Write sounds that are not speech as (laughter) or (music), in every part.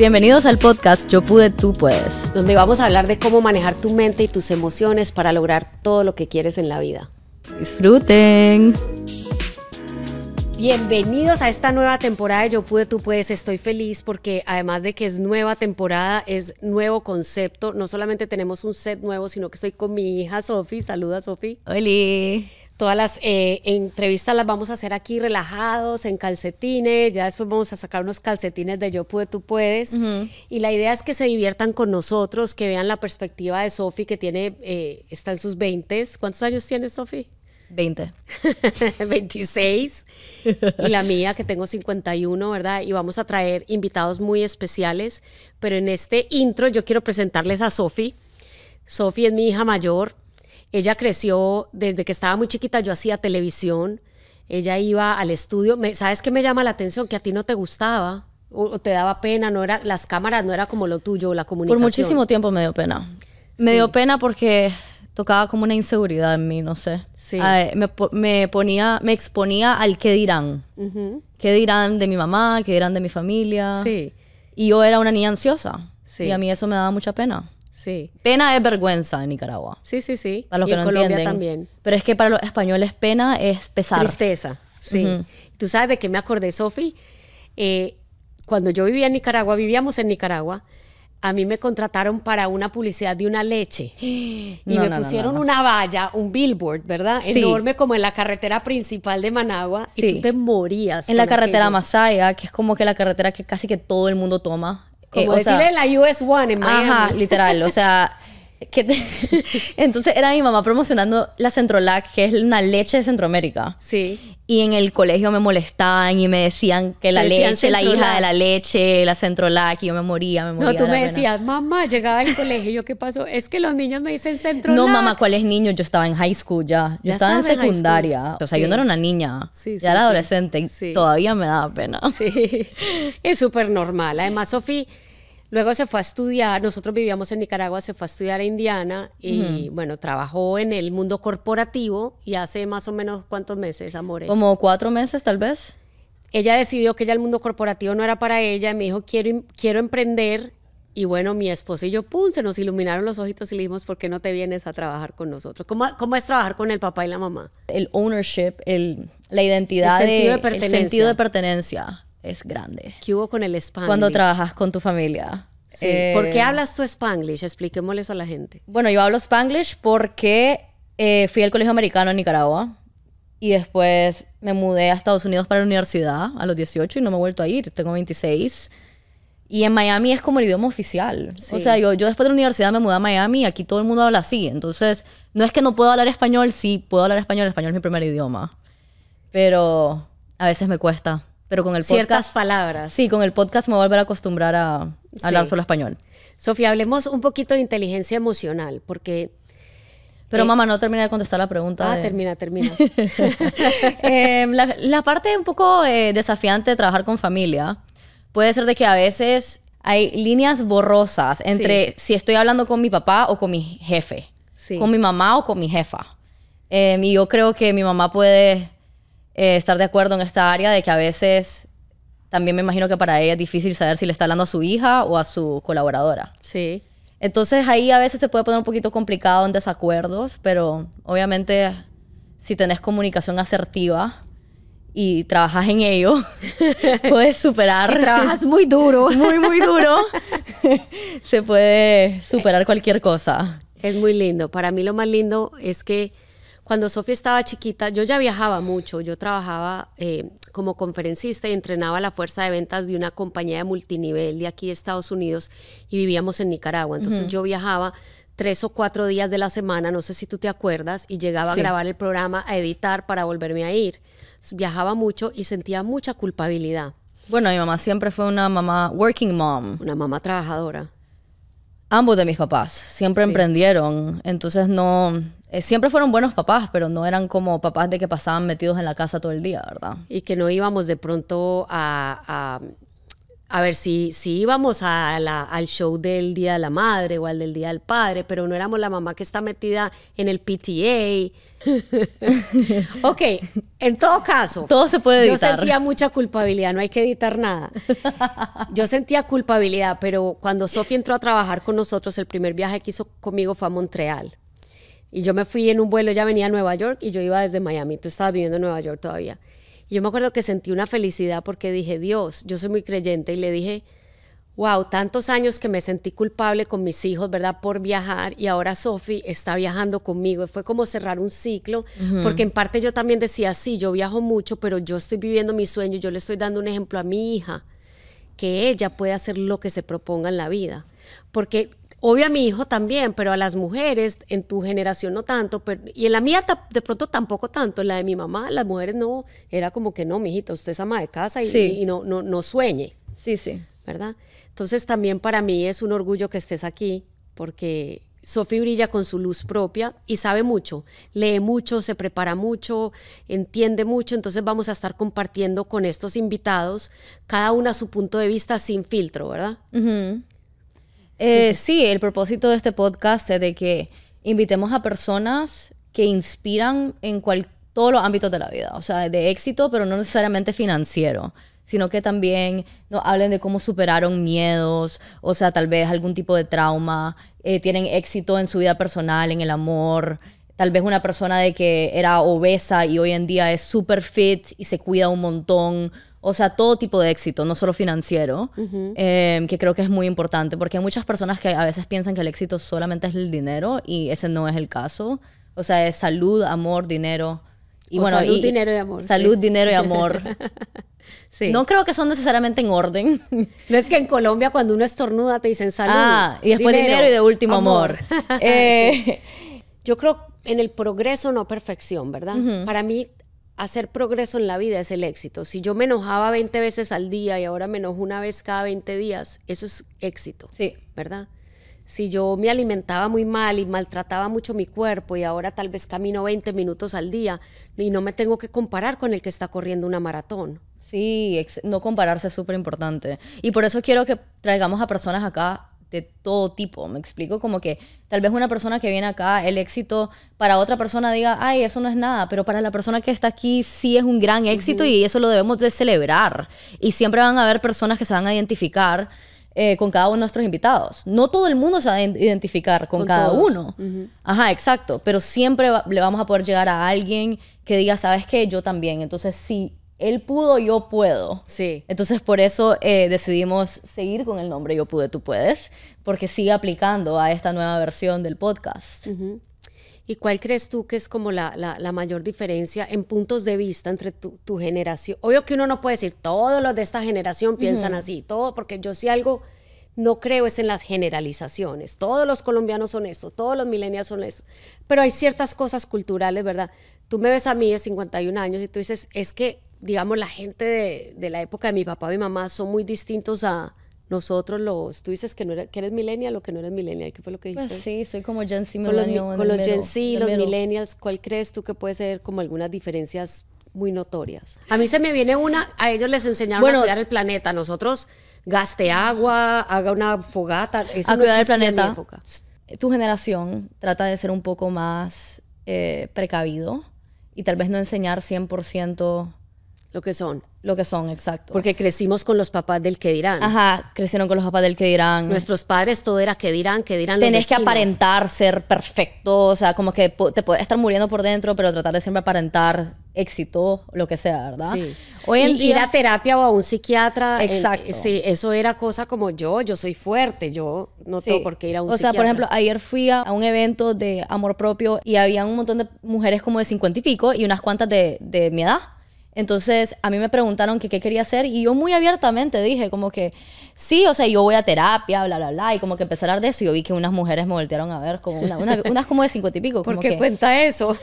Bienvenidos al podcast Yo pude, tú puedes. Donde vamos a hablar de cómo manejar tu mente y tus emociones para lograr todo lo que quieres en la vida. Disfruten. Bienvenidos a esta nueva temporada de Yo Pude, Tú Puedes. Estoy feliz porque además de que es nueva temporada, es nuevo concepto. No solamente tenemos un set nuevo, sino que estoy con mi hija Sofi. Saluda, Sofi. Hola. Todas las eh, entrevistas las vamos a hacer aquí relajados, en calcetines. Ya después vamos a sacar unos calcetines de Yo Pude, Tú Puedes. Y la idea es que se diviertan con nosotros, que vean la perspectiva de Sofi, que tiene, eh, está en sus 20. ¿Cuántos años tiene Sofi? 20. 26. (laughs) Y la mía, que tengo 51, ¿verdad? Y vamos a traer invitados muy especiales. Pero en este intro yo quiero presentarles a Sofi. Sofi es mi hija mayor, ella creció desde que estaba muy chiquita, yo hacía televisión, ella iba al estudio, me, ¿sabes qué me llama la atención? Que a ti no te gustaba o, te daba pena, no era las cámaras no era como lo tuyo, la comunicación. Por muchísimo tiempo me dio pena. Me dio pena porque tocaba como una inseguridad en mí, no sé. Sí. Ah, me, ponía, me exponía al qué dirán. ¿Qué dirán de mi mamá? ¿Qué dirán de mi familia? Sí. Y yo era una niña ansiosa. Sí. Y a mí eso me daba mucha pena. Sí. Pena es vergüenza en Nicaragua. Sí, sí, sí. Para los que en no Colombia también. Pero es que para los españoles pena es pesar. Tristeza, sí. Tú sabes de qué me acordé, Sofi. Eh, cuando yo vivía en Nicaragua, vivíamos en Nicaragua, a mí me contrataron para una publicidad de una leche. (gasps) Y me pusieron una valla, un billboard, ¿verdad? Enorme como en la carretera principal de Managua. Sí. Y tú te morías. En la carretera Masaya, que es como que la carretera que casi que todo el mundo toma eh, Como decirle sea, la US One en Miami. Ajá, literal. O sea, que (laughs) Entonces era mi mamá promocionando la Centrolac, que es una leche de Centroamérica. Sí. Y en el colegio me molestaban y me decían que la leche, la hija de la leche, la Centrolac, y yo me moría, me moría. No, tú me decías, mamá, llegaba al colegio, ¿yo qué pasó? Es que los niños me dicen Centrolac. No, mamá, ¿cuál es niño? Yo estaba en high school ya. Yo estaba en secundaria. O sea, yo no era una niña. Sí, sí, ya era adolescente todavía me daba pena. Sí. (laughs) Es súper normal. Además, Sofi Luego se fue a estudiar, nosotros vivíamos en Nicaragua, se fue a estudiar a Indiana y bueno, trabajó en el mundo corporativo y hace más o menos cuántos meses, amores. Como cuatro meses tal vez. Ella decidió que ya el mundo corporativo no era para ella y me dijo, quiero, em-, quiero emprender. Y bueno, mi esposo y yo, pum, se nos iluminaron los ojitos y le dijimos, ¿por qué no te vienes a trabajar con nosotros? ¿Cómo, es trabajar con el papá y la mamá? El ownership, el, la identidad, de, El sentido de pertenencia es grande. ¿Qué hubo con el Spanglish? Cuando trabajas con tu familia. Sí. ¿Por qué eh, hablas tú Spanglish? Expliquémosle eso a la gente. Bueno, yo hablo Spanglish porque eh, fui al colegio americano en Nicaragua y después me mudé a Estados Unidos para la universidad a los 18 y no me he vuelto a ir. Tengo 26. Y en Miami es como el idioma oficial. O sea, yo, yo después de la universidad me mudé a Miami y aquí todo el mundo habla así. Entonces, no es que no puedo hablar español, sí puedo hablar español. El español es mi primer idioma. Pero a veces me cuesta pero con el podcast. Ciertas palabras. Sí, con el podcast me voy a volver a acostumbrar a, hablar solo español. Sofía, hablemos un poquito de inteligencia emocional, porque. Pero eh, mamá, no termina de contestar la pregunta. Ah, termina, termina. (laughs) Em, la, parte un poco eh, desafiante de trabajar con familia puede ser de que a veces hay líneas borrosas entre si estoy hablando con mi papá o con mi jefe, con mi mamá o con mi jefa. Em, y yo creo que mi mamá puede eh, estar de acuerdo en esta área de que a veces también me imagino que para ella es difícil saber si le está hablando a su hija o a su colaboradora. Sí. Entonces ahí a veces se puede poner un poquito complicado en desacuerdos, pero obviamente si tenés comunicación asertiva y trabajas en ello, (laughs) puedes superar. trabajas muy duro. (laughs) Muy, muy duro. (laughs) se puede superar cualquier cosa. Es muy lindo. Para mí lo más lindo es que cuando Sofía estaba chiquita, yo ya viajaba mucho, yo trabajaba eh, como conferencista y entrenaba la fuerza de ventas de una compañía de multinivel de aquí de Estados Unidos y vivíamos en Nicaragua. Entonces yo viajaba tres o cuatro días de la semana, no sé si tú te acuerdas, y llegaba a grabar el programa, a editar para volverme a ir. Viajaba mucho y sentía mucha culpabilidad. Bueno, mi mamá siempre fue una mamá working mom. Una mamá trabajadora. Ambos de mis papás siempre emprendieron, entonces no, eh, siempre fueron buenos papás, pero no eran como papás de que pasaban metidos en la casa todo el día, ¿verdad? Y que no íbamos de pronto a... a, ver, si, si íbamos al show del Día de la Madre o al del Día del Padre, pero no éramos la mamá que está metida en el PTA. (laughs) ok, en todo caso, todo se puede editar. Yo sentía mucha culpabilidad, no hay que editar nada. (laughs) Yo sentía culpabilidad, pero cuando Sofía entró a trabajar con nosotros, el primer viaje que hizo conmigo fue a Montreal. Y yo me fui en un vuelo, ya venía a Nueva York y yo iba desde Miami, Tú estabas viviendo en Nueva York todavía. Y yo me acuerdo que sentí una felicidad porque dije, Dios, yo soy muy creyente y le dije, wow, tantos años que me sentí culpable con mis hijos, ¿verdad? Por viajar y ahora Sophie está viajando conmigo. Fue como cerrar un ciclo, porque en parte yo también decía, sí, yo viajo mucho, pero yo estoy viviendo mi sueño, yo le estoy dando un ejemplo a mi hija, que ella puede hacer lo que se proponga en la vida. Porque Obvio a mi hijo también, pero a las mujeres, en tu generación no tanto, y en la mía de pronto tampoco tanto, en la de mi mamá, las mujeres no, era como que no, mijito, usted es ama de casa y, no, no, no sueñe. Sí, sí. ¿Verdad? Entonces también para mí es un orgullo que estés aquí, porque Sofi brilla con su luz propia y sabe mucho, lee mucho, se prepara mucho, entiende mucho, entonces vamos a estar compartiendo con estos invitados cada una su punto de vista sin filtro, ¿verdad? Uh eh, sí, el propósito de este podcast es de que invitemos a personas que inspiran en todos los ámbitos de la vida, o sea, de éxito, pero no necesariamente financiero, sino que también nos hablen de cómo superaron miedos, o sea, tal vez algún tipo de trauma, eh, tienen éxito en su vida personal, en el amor, tal vez una persona de que era obesa y hoy en día es super fit y se cuida un montón, o sea, todo tipo de éxito, no solo financiero, em, que creo que es muy importante, porque hay muchas personas que a veces piensan que el éxito solamente es el dinero y ese no es el caso. O sea, es salud, amor, dinero. Y bueno, salud, dinero y amor. Salud, dinero y amor. (laughs) No creo que son necesariamente en orden. (laughs) No es que en Colombia cuando uno estornuda te dicen salud. Ah, y después dinero, y de último amor. (laughs) Eh, Yo creo en el progreso, no perfección, ¿verdad? Para mí hacer progreso en la vida es el éxito. Si yo me enojaba 20 veces al día y ahora me enojo una vez cada 20 días, eso es éxito. Sí. ¿Verdad? Si yo me alimentaba muy mal y maltrataba mucho mi cuerpo y ahora tal vez camino 20 minutos al día y no me tengo que comparar con el que está corriendo una maratón. Sí, no compararse es súper importante. Y por eso quiero que traigamos a personas acá de todo tipo, me explico como que tal vez una persona que viene acá, el éxito para otra persona diga, ay, eso no es nada, pero para la persona que está aquí sí es un gran éxito y eso lo debemos de celebrar. Y siempre van a haber personas que se van a identificar eh, con cada uno de nuestros invitados. No todo el mundo se va a identificar con, cada uno. Ajá, exacto, pero siempre le vamos a poder llegar a alguien que diga, sabes que yo también. Entonces, sí él pudo, yo puedo. Sí. Entonces por eso eh, decidimos seguir con el nombre Yo pude, tú puedes, porque sigue aplicando a esta nueva versión del podcast. ¿Y cuál crees tú que es como la, mayor diferencia en puntos de vista entre tu, generación? Obvio que uno no puede decir, todos los de esta generación piensan así, todo, porque yo si algo no creo es en las generalizaciones. Todos los colombianos son eso, todos los millennials son eso, Pero hay ciertas cosas culturales, ¿verdad? Tú me ves a mí de 51 años y tú dices, es que digamos, la gente de, la época de mi papá y mi mamá son muy distintos a nosotros los... Tú dices que, no eres, que eres millennial o que no eres millennial. ¿Qué fue lo que pues dijiste? sí, soy como Gen Z, Con los, con los Gen Z, los millennials. ¿Cuál crees tú que puede ser como algunas diferencias muy notorias. A mí se me viene una, a ellos les enseñaron a cuidar el planeta, nosotros gaste agua, haga una fogata, a cuidar el planeta. Tu generación trata de ser un poco más eh, precavido y tal vez no enseñar 100% lo que son. Lo que son, exacto. Porque crecimos con los papás del que dirán. Ajá, crecieron con los papás del que dirán. Nuestros padres todo era que dirán, que dirán. Tenés que aparentar ser perfecto, o sea, como que te puedes estar muriendo por dentro, pero tratar de siempre aparentar éxito, lo que sea, ¿verdad? Sí. Hoy y, ir a terapia o a un psiquiatra. Exacto. sí, eso era cosa como yo, yo soy fuerte, yo no tengo por qué ir a un psiquiatra. O sea, por ejemplo, ayer fui a, un evento de amor propio y había un montón de mujeres como de cincuenta y pico y unas cuantas de, de mi edad entonces, a mí me preguntaron que qué quería hacer y yo muy abiertamente dije como que sí, o sea, yo voy a terapia, bla, bla, bla, y como que empezar a hablar de eso y yo vi que unas mujeres me voltearon a ver, como una, unas como de cincuenta y pico. Como ¿Por qué cuenta eso?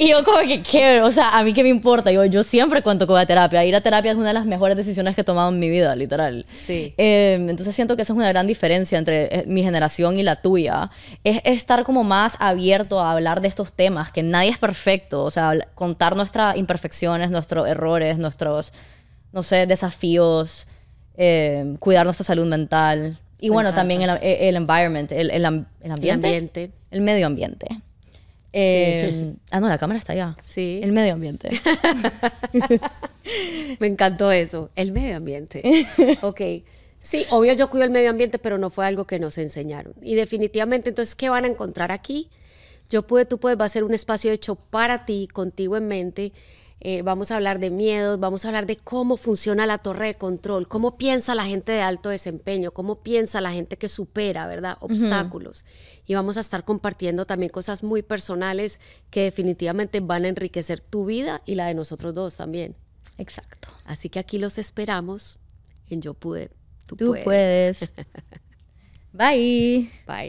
Y yo como que, quiero O sea, ¿a mí qué me importa? Yo, yo siempre cuento con la terapia. Ir a terapia es una de las mejores decisiones que he tomado en mi vida, literal. Sí. Em, entonces siento que esa es una gran diferencia entre eh, mi generación y la tuya. Es estar como más abierto a hablar de estos temas, que nadie es perfecto. O sea, contar nuestras imperfecciones, nuestros errores, nuestros, no sé, desafíos, em, cuidar nuestra salud mental. Y bueno, también el, environment, el, ambiente. El ambiente. El medio ambiente. Em, (laughs) ah, no, la cámara está allá. Sí. El medio ambiente. (laughs) Me encantó eso. El medio ambiente. (laughs) Ok. Sí, obvio yo cuido el medio ambiente, pero no fue algo que nos enseñaron. Y definitivamente, entonces, ¿qué van a encontrar aquí? Yo pude, tú puedes, va a ser un espacio hecho para ti, contigo en mente, eh, vamos a hablar de miedos, vamos a hablar de cómo funciona la torre de control, cómo piensa la gente de alto desempeño, cómo piensa la gente que supera, ¿verdad? Obstáculos. Y vamos a estar compartiendo también cosas muy personales que definitivamente van a enriquecer tu vida y la de nosotros dos también. Exacto. Así que aquí los esperamos en Yo Pude. Tú, puedes. (laughs) Bye. Bye.